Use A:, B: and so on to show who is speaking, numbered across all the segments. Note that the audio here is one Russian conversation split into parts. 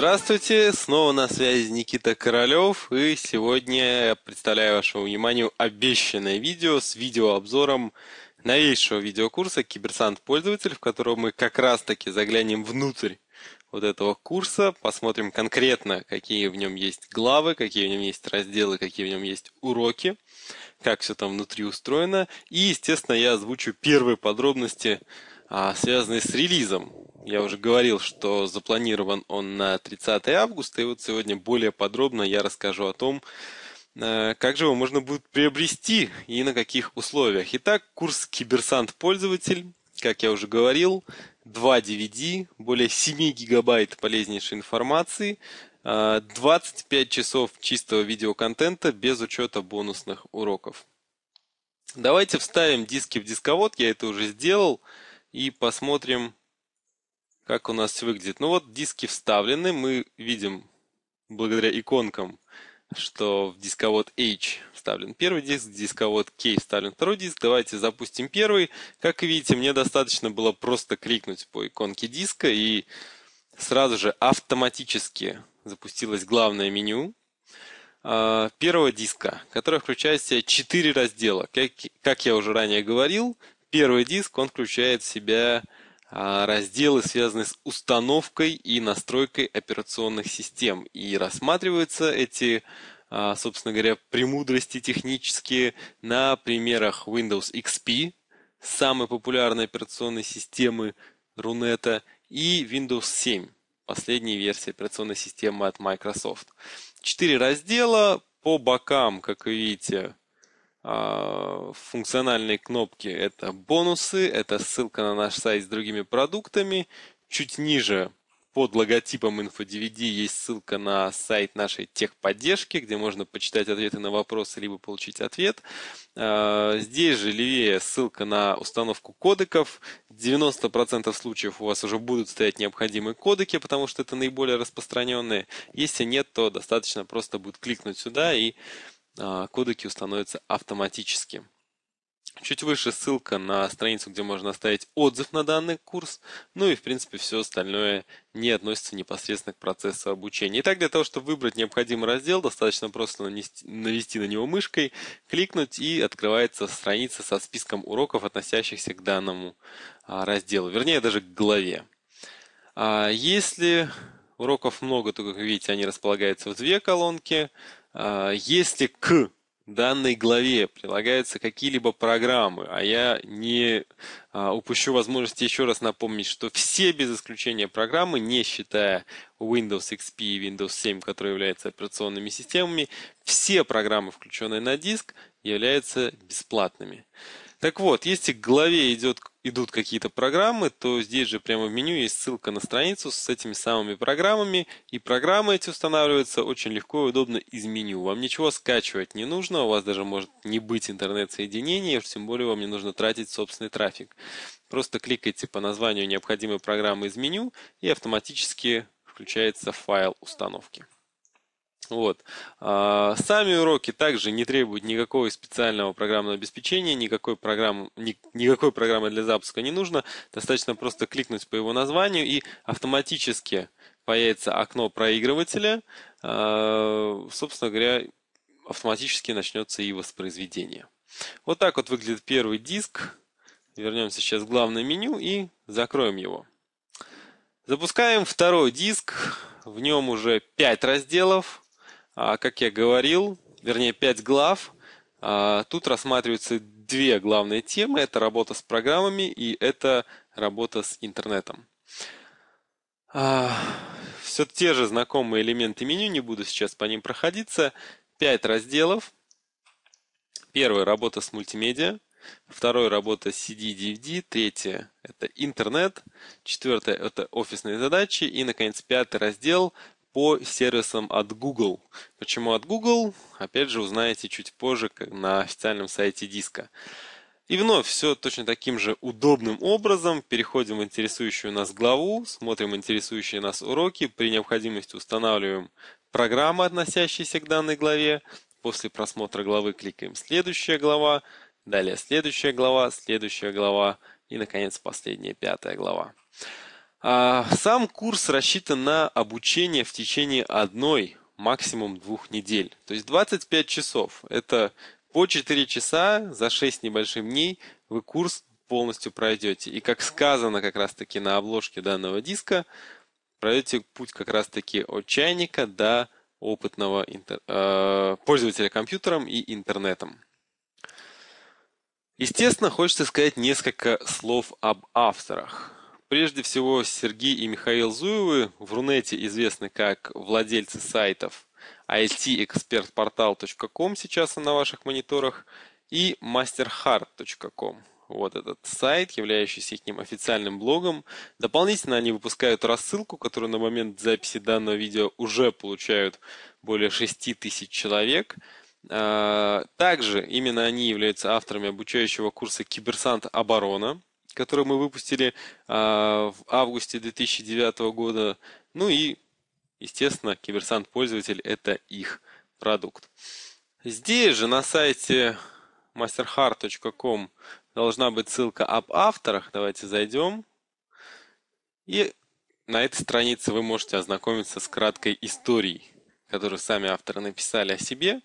A: Здравствуйте, снова на связи Никита Королёв, и сегодня я представляю вашему вниманию обещанное видео с видеообзором новейшего видеокурса «Киберсант-пользователь», в котором мы как раз-таки заглянем внутрь вот этого курса, посмотрим конкретно, какие в нем есть главы, какие в нем есть разделы, какие в нем есть уроки, как все там внутри устроено. И, естественно, я озвучу первые подробности, а, связанные с релизом я уже говорил, что запланирован он на 30 августа, и вот сегодня более подробно я расскажу о том, э, как же его можно будет приобрести и на каких условиях. Итак, курс «Киберсант-пользователь», как я уже говорил, 2 DVD, более 7 гигабайт полезнейшей информации, 25 э, часов чистого видеоконтента без учета бонусных уроков. Давайте вставим диски в дисковод, я это уже сделал, и посмотрим, как у нас выглядит. Ну вот диски вставлены, мы видим благодаря иконкам, что в дисковод H вставлен первый диск, в дисковод K вставлен второй диск. Давайте запустим первый. Как видите, мне достаточно было просто кликнуть по иконке диска, и сразу же автоматически запустилось главное меню а, первого диска, которое включает в себя 4 раздела. Как, как я уже ранее говорил, первый диск, он включает в себя а, разделы связаны с установкой и настройкой операционных систем. И рассматриваются эти, а, собственно говоря, премудрости технические на примерах Windows XP, самой популярной операционной системы Рунета, и Windows 7, последней версии операционной системы от Microsoft. Четыре раздела по бокам, как вы видите, а, функциональные кнопки – это бонусы, это ссылка на наш сайт с другими продуктами. Чуть ниже под логотипом InfoDVD есть ссылка на сайт нашей техподдержки, где можно почитать ответы на вопросы, либо получить ответ. А, здесь же левее ссылка на установку кодеков. В 90% случаев у вас уже будут стоять необходимые кодеки, потому что это наиболее распространенные. Если нет, то достаточно просто будет кликнуть сюда и а, кодеки установятся автоматически. Чуть выше ссылка на страницу, где можно оставить отзыв на данный курс. Ну и, в принципе, все остальное не относится непосредственно к процессу обучения. Итак, для того, чтобы выбрать необходимый раздел, достаточно просто нанести, навести на него мышкой, кликнуть и открывается страница со списком уроков, относящихся к данному а, разделу, вернее, даже к главе. А, если уроков много, то, как видите, они располагаются в две колонки – а, если к данной главе прилагаются какие-либо программы, а я не а, упущу возможности еще раз напомнить, что все без исключения программы, не считая Windows XP и Windows 7, которые являются операционными системами, все программы, включенные на диск, являются бесплатными. Так вот, если к главе идет, идут какие-то программы, то здесь же прямо в меню есть ссылка на страницу с этими самыми программами. И программы эти устанавливаются очень легко и удобно из меню. Вам ничего скачивать не нужно, у вас даже может не быть интернет-соединения, тем более вам не нужно тратить собственный трафик. Просто кликайте по названию необходимой программы из меню и автоматически включается файл установки. Вот. А, сами уроки также не требуют никакого специального программного обеспечения, никакой, программы никакой программы для запуска не нужно. Достаточно просто кликнуть по его названию и автоматически появится окно проигрывателя. А, собственно говоря, автоматически начнется и воспроизведение. Вот так вот выглядит первый диск. Вернемся сейчас в главное меню и закроем его. Запускаем второй диск. В нем уже 5 разделов. А, как я говорил, вернее, пять глав. А, тут рассматриваются две главные темы. Это работа с программами и это работа с интернетом. А, Все те же знакомые элементы меню, не буду сейчас по ним проходиться. Пять разделов. Первый – работа с мультимедиа. Второй – работа с CD DVD. Третье – это интернет. Четвертое – это офисные задачи. И, наконец, пятый раздел – по сервисам от Google. Почему от Google? Опять же, узнаете чуть позже на официальном сайте диска. И вновь все точно таким же удобным образом. Переходим в интересующую нас главу, смотрим интересующие нас уроки, при необходимости устанавливаем программы, относящиеся к данной главе. После просмотра главы кликаем «Следующая глава», далее «Следующая глава», «Следующая глава» и, наконец, последняя пятая глава. А, сам курс рассчитан на обучение в течение одной, максимум двух недель. То есть 25 часов. Это по 4 часа за 6 небольших дней вы курс полностью пройдете. И как сказано как раз таки на обложке данного диска, пройдете путь как раз таки от чайника до опытного интер... э, пользователя компьютером и интернетом. Естественно, хочется сказать несколько слов об авторах. Прежде всего, Сергей и Михаил Зуевы в Рунете известны как владельцы сайтов itexpertportal.com сейчас на ваших мониторах и masterhard.com. Вот этот сайт, являющийся их официальным блогом. Дополнительно они выпускают рассылку, которую на момент записи данного видео уже получают более 6 тысяч человек. А, также именно они являются авторами обучающего курса «Киберсант Оборона», которую мы выпустили а, в августе 2009 года. Ну и, естественно, киберсант-пользователь – это их продукт. Здесь же на сайте masterhard.com должна быть ссылка об авторах. Давайте зайдем. И на этой странице вы можете ознакомиться с краткой историей, которую сами авторы написали о себе.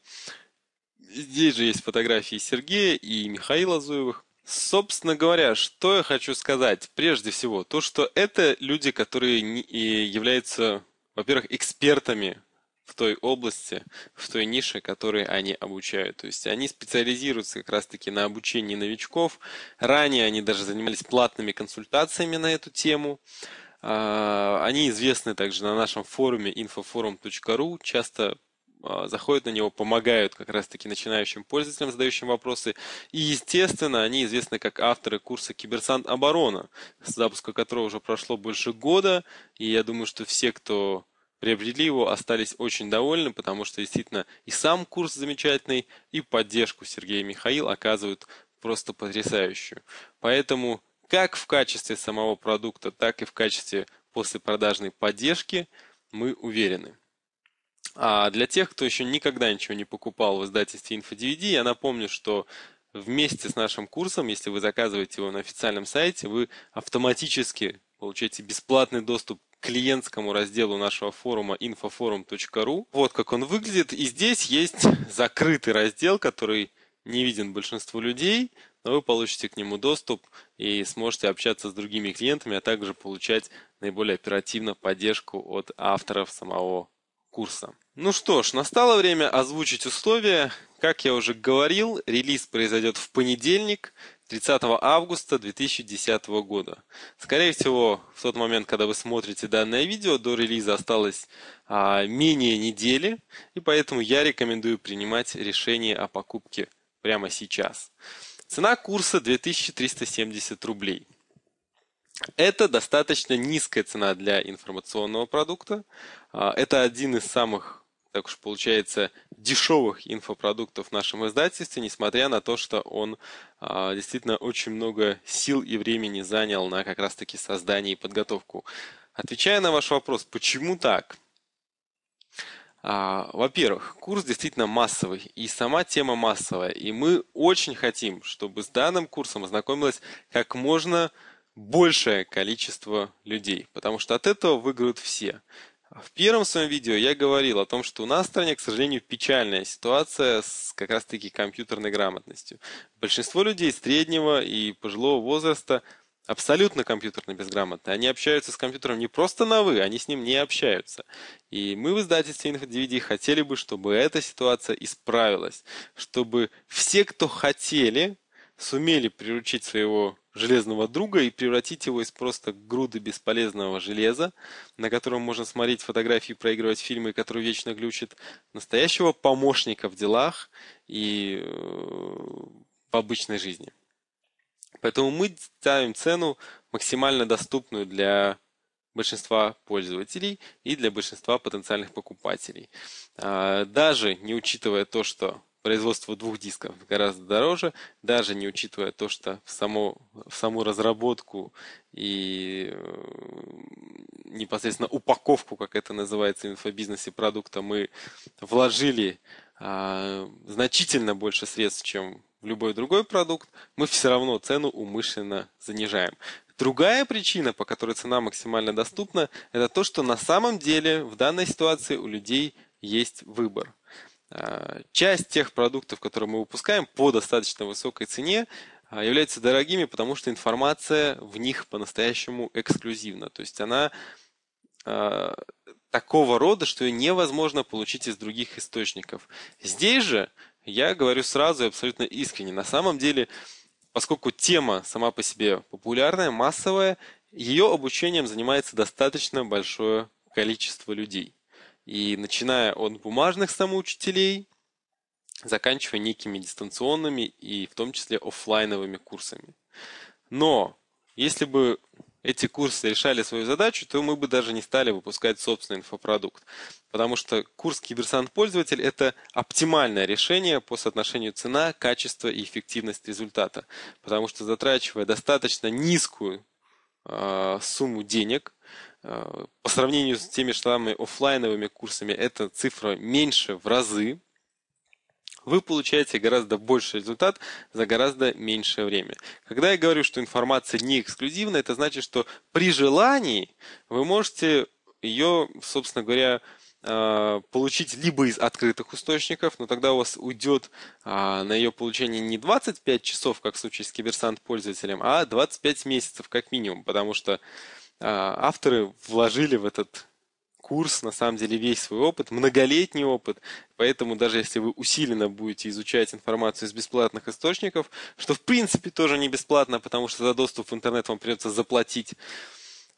A: Здесь же есть фотографии Сергея и Михаила Зуевых. Собственно говоря, что я хочу сказать. Прежде всего, то, что это люди, которые и являются, во-первых, экспертами в той области, в той нише, которой они обучают. То есть они специализируются как раз-таки на обучении новичков. Ранее они даже занимались платными консультациями на эту тему. А, они известны также на нашем форуме infoforum.ru. Часто а, заходят на него, помогают как раз-таки начинающим пользователям, задающим вопросы. И, естественно, они известны как авторы курса «Киберсант оборона», с запуска которого уже прошло больше года, и я думаю, что все, кто приобрели его, остались очень довольны, потому что действительно и сам курс замечательный, и поддержку Сергея и Михаил оказывают просто потрясающую. Поэтому как в качестве самого продукта, так и в качестве послепродажной поддержки мы уверены – а для тех, кто еще никогда ничего не покупал в издательстве InfoDVD, я напомню, что вместе с нашим курсом, если вы заказываете его на официальном сайте, вы автоматически получаете бесплатный доступ к клиентскому разделу нашего форума infoforum.ru. Вот как он выглядит. И здесь есть закрытый раздел, который не виден большинству людей, но вы получите к нему доступ и сможете общаться с другими клиентами, а также получать наиболее оперативно поддержку от авторов самого курса. Ну что ж, настало время озвучить условия. Как я уже говорил, релиз произойдет в понедельник, 30 августа 2010 года. Скорее всего, в тот момент, когда вы смотрите данное видео, до релиза осталось а, менее недели, и поэтому я рекомендую принимать решение о покупке прямо сейчас. Цена курса 2370 рублей. Это достаточно низкая цена для информационного продукта. А, это один из самых так уж получается, дешевых инфопродуктов в нашем издательстве, несмотря на то, что он а, действительно очень много сил и времени занял на как раз-таки создание и подготовку. Отвечая на ваш вопрос, почему так? А, во-первых, курс действительно массовый, и сама тема массовая, и мы очень хотим, чтобы с данным курсом ознакомилось как можно большее количество людей, потому что от этого выиграют все. В первом своем видео я говорил о том, что у нас в стране, к сожалению, печальная ситуация с как раз-таки компьютерной грамотностью. Большинство людей среднего и пожилого возраста абсолютно компьютерно безграмотны. Они общаются с компьютером не просто на «вы», они с ним не общаются. И мы в издательстве «Инфодивиди» хотели бы, чтобы эта ситуация исправилась, чтобы все, кто хотели, сумели приручить своего железного друга и превратить его из просто груды бесполезного железа, на котором можно смотреть фотографии, проигрывать фильмы, которые вечно глючит, настоящего помощника в делах и э, в обычной жизни. Поэтому мы ставим цену максимально доступную для большинства пользователей и для большинства потенциальных покупателей. А, даже не учитывая то, что производство двух дисков гораздо дороже, даже не учитывая то, что в, само, в саму разработку и э, непосредственно упаковку, как это называется в инфобизнесе продукта, мы вложили а, значительно больше средств, чем в любой другой продукт, мы все равно цену умышленно занижаем. Другая причина, по которой цена максимально доступна, это то, что на самом деле в данной ситуации у людей есть выбор. Э, часть тех продуктов, которые мы выпускаем по достаточно высокой цене, э, являются дорогими, потому что информация в них по-настоящему эксклюзивна. То есть она э, такого рода, что ее невозможно получить из других источников. Здесь же я говорю сразу и абсолютно искренне. На самом деле, поскольку тема сама по себе популярная, массовая, ее обучением занимается достаточно большое количество людей. И начиная от бумажных самоучителей, заканчивая некими дистанционными и в том числе офлайновыми курсами. Но если бы эти курсы решали свою задачу, то мы бы даже не стали выпускать собственный инфопродукт. Потому что курс «Киберсант пользователь» — это оптимальное решение по соотношению цена, качество и эффективность результата. Потому что затрачивая достаточно низкую э, сумму денег, по сравнению с теми же самыми офлайновыми курсами, эта цифра меньше в разы. Вы получаете гораздо больше результат за гораздо меньшее время. Когда я говорю, что информация не эксклюзивна, это значит, что при желании вы можете ее, собственно говоря, э, получить либо из открытых источников, но тогда у вас уйдет а, на ее получение не 25 часов, как в случае с киберсант пользователем, а 25 месяцев как минимум, потому что а, авторы вложили в этот курс, на самом деле, весь свой опыт, многолетний опыт. Поэтому даже если вы усиленно будете изучать информацию из бесплатных источников, что в принципе тоже не бесплатно, потому что за доступ в интернет вам придется заплатить.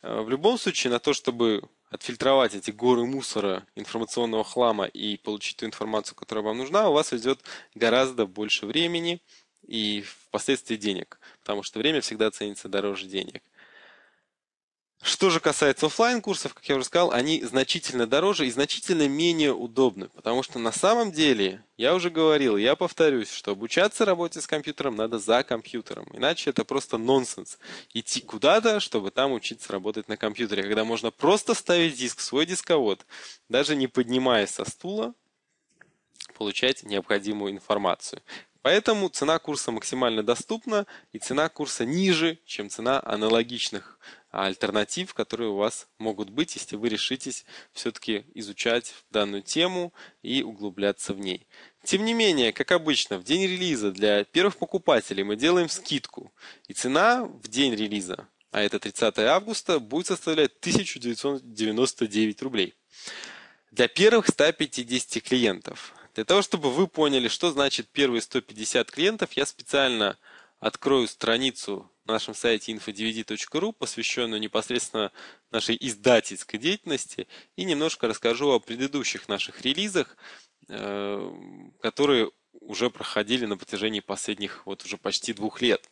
A: А, в любом случае, на то, чтобы отфильтровать эти горы мусора, информационного хлама и получить ту информацию, которая вам нужна, у вас уйдет гораздо больше времени и впоследствии денег, потому что время всегда ценится дороже денег. Что же касается офлайн курсов, как я уже сказал, они значительно дороже и значительно менее удобны, потому что на самом деле, я уже говорил, я повторюсь, что обучаться работе с компьютером надо за компьютером, иначе это просто нонсенс. Идти куда-то, чтобы там учиться работать на компьютере, когда можно просто ставить диск в свой дисковод, даже не поднимаясь со стула, получать необходимую информацию. Поэтому цена курса максимально доступна, и цена курса ниже, чем цена аналогичных альтернатив, которые у вас могут быть, если вы решитесь все-таки изучать данную тему и углубляться в ней. Тем не менее, как обычно, в день релиза для первых покупателей мы делаем скидку. И цена в день релиза, а это 30 августа, будет составлять 1999 рублей. Для первых 150 клиентов. Для того, чтобы вы поняли, что значит первые 150 клиентов, я специально открою страницу на нашем сайте infodvd.ru, посвященную непосредственно нашей издательской деятельности, и немножко расскажу о предыдущих наших релизах, э, которые уже проходили на протяжении последних вот уже почти двух лет.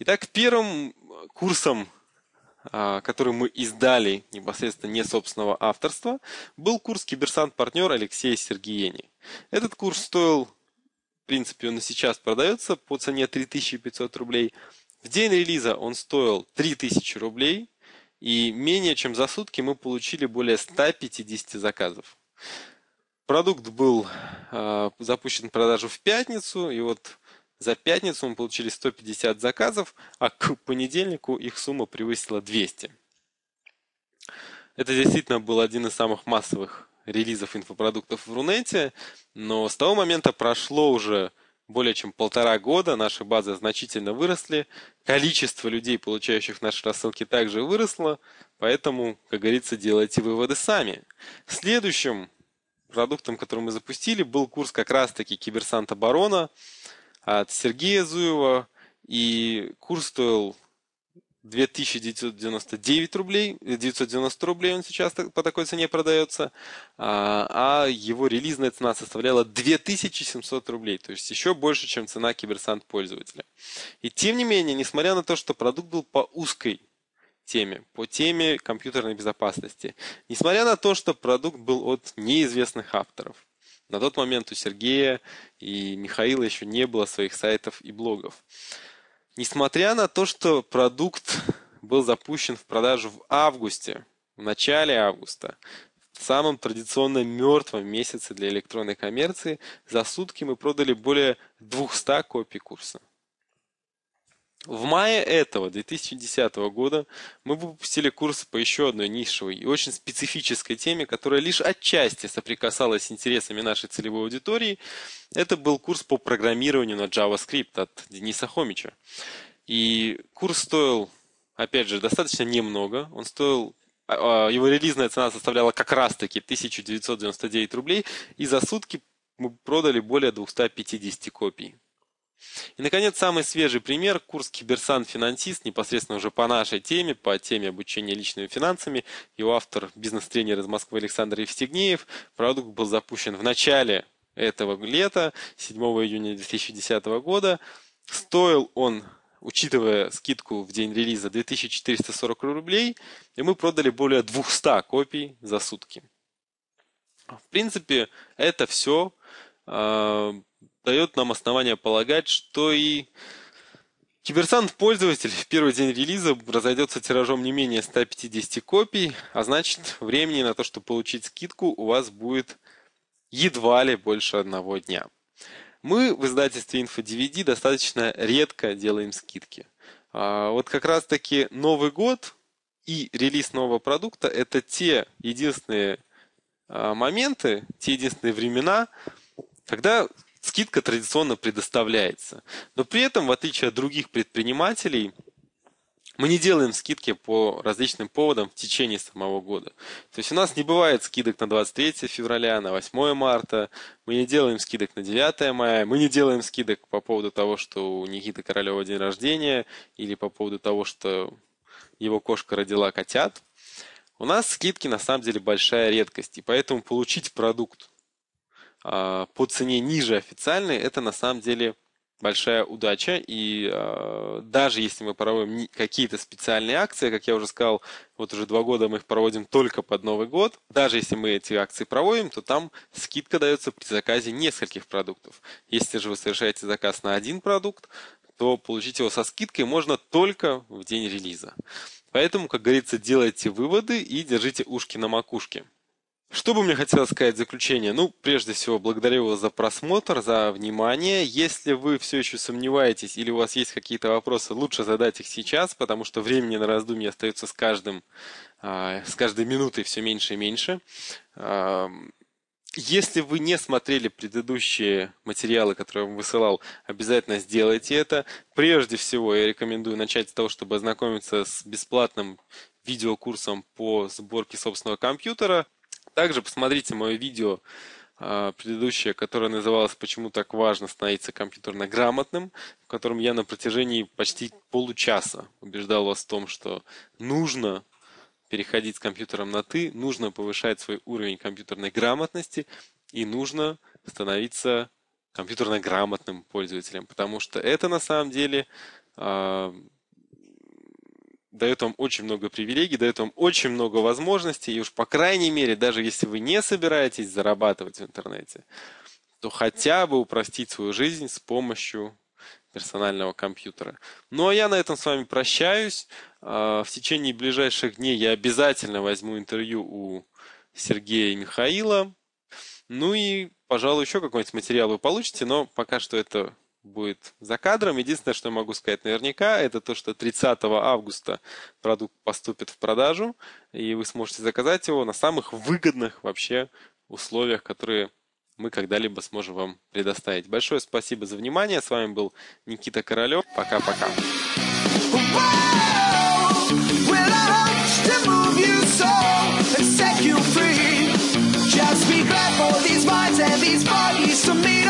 A: Итак, первым курсом, а, который мы издали непосредственно не собственного авторства, был курс «Киберсант-партнер» Алексея Сергеени. Этот курс стоил, в принципе, он и сейчас продается по цене 3500 рублей – в день релиза он стоил 3000 рублей, и менее чем за сутки мы получили более 150 заказов. Продукт был э, запущен в продажу в пятницу, и вот за пятницу мы получили 150 заказов, а к понедельнику их сумма превысила 200. Это действительно был один из самых массовых релизов инфопродуктов в Рунете, но с того момента прошло уже более чем полтора года наши базы значительно выросли, количество людей, получающих наши рассылки, также выросло, поэтому, как говорится, делайте выводы сами. Следующим продуктом, который мы запустили, был курс как раз-таки «Киберсант оборона» от Сергея Зуева, и курс стоил 2999 рублей, 990 э, рублей он сейчас по такой цене продается, а, а его релизная цена составляла 2700 рублей, то есть еще больше, чем цена киберсант пользователя. И тем не менее, несмотря на то, что продукт был по узкой теме, по теме компьютерной безопасности, несмотря на то, что продукт был от неизвестных авторов, на тот момент у Сергея и Михаила еще не было своих сайтов и блогов. Несмотря на то, что продукт был запущен в продажу в августе, в начале августа, в самом традиционно мертвом месяце для электронной коммерции, за сутки мы продали более 200 копий курса. В мае этого 2010 года мы выпустили курс по еще одной нишевой и очень специфической теме, которая лишь отчасти соприкасалась с интересами нашей целевой аудитории. Это был курс по программированию на JavaScript от Дениса Хомича. И курс стоил, опять же, достаточно немного. Он стоил а, а, его релизная цена составляла как раз-таки 1999 рублей, и за сутки мы продали более 250 копий. И, наконец, самый свежий пример – курс «Киберсан-финансист», непосредственно уже по нашей теме, по теме обучения личными финансами. Его автор – бизнес-тренер из Москвы Александр Евстигнеев. Продукт был запущен в начале этого лета, 7 июня 2010 года. Стоил он учитывая скидку в день релиза 2440 рублей, и мы продали более 200 копий за сутки. В принципе, это все а, дает нам основание полагать, что и Киберсант-пользователь в первый день релиза разойдется тиражом не менее 150 копий, а значит времени на то, чтобы получить скидку, у вас будет едва ли больше одного дня. Мы в издательстве InfoDVD достаточно редко делаем скидки. А вот как раз таки Новый год и релиз нового продукта – это те единственные а, моменты, те единственные времена, когда скидка традиционно предоставляется. Но при этом, в отличие от других предпринимателей, мы не делаем скидки по различным поводам в течение самого года. То есть у нас не бывает скидок на 23 февраля, на 8 марта, мы не делаем скидок на 9 мая, мы не делаем скидок по поводу того, что у Никиты Королева день рождения, или по поводу того, что его кошка родила котят. У нас скидки на самом деле большая редкость, и поэтому получить продукт а, по цене ниже официальной, это на самом деле большая удача. И а, даже если мы проводим какие-то специальные акции, как я уже сказал, вот уже два года мы их проводим только под Новый год, даже если мы эти акции проводим, то там скидка дается при заказе нескольких продуктов. Если же вы совершаете заказ на один продукт, то получить его со скидкой можно только в день релиза. Поэтому, как говорится, делайте выводы и держите ушки на макушке. Что бы мне хотелось сказать в заключение? Ну, прежде всего, благодарю вас за просмотр, за внимание. Если вы все еще сомневаетесь или у вас есть какие-то вопросы, лучше задать их сейчас, потому что времени на раздумье остается с, каждым, а, с каждой минутой все меньше и меньше. Если вы не смотрели предыдущие материалы, которые я вам высылал, обязательно сделайте это. Прежде всего, я рекомендую начать с того, чтобы ознакомиться с бесплатным видеокурсом по сборке собственного компьютера. Также посмотрите мое видео а, предыдущее, которое называлось «Почему так важно становиться компьютерно грамотным», в котором я на протяжении почти получаса убеждал вас в том, что нужно переходить с компьютером на «ты», нужно повышать свой уровень компьютерной грамотности и нужно становиться компьютерно грамотным пользователем, потому что это на самом деле а, дает вам очень много привилегий, дает вам очень много возможностей, и уж по крайней мере, даже если вы не собираетесь зарабатывать в интернете, то хотя бы упростить свою жизнь с помощью персонального компьютера. Ну а я на этом с вами прощаюсь. А, в течение ближайших дней я обязательно возьму интервью у Сергея и Михаила. Ну и, пожалуй, еще какой-нибудь материал вы получите, но пока что это будет за кадром. Единственное, что я могу сказать наверняка, это то, что 30 августа продукт поступит в продажу, и вы сможете заказать его на самых выгодных вообще условиях, которые мы когда-либо сможем вам предоставить. Большое спасибо за внимание. С вами был Никита Королев. Пока-пока. Just be glad for these minds and these bodies to me.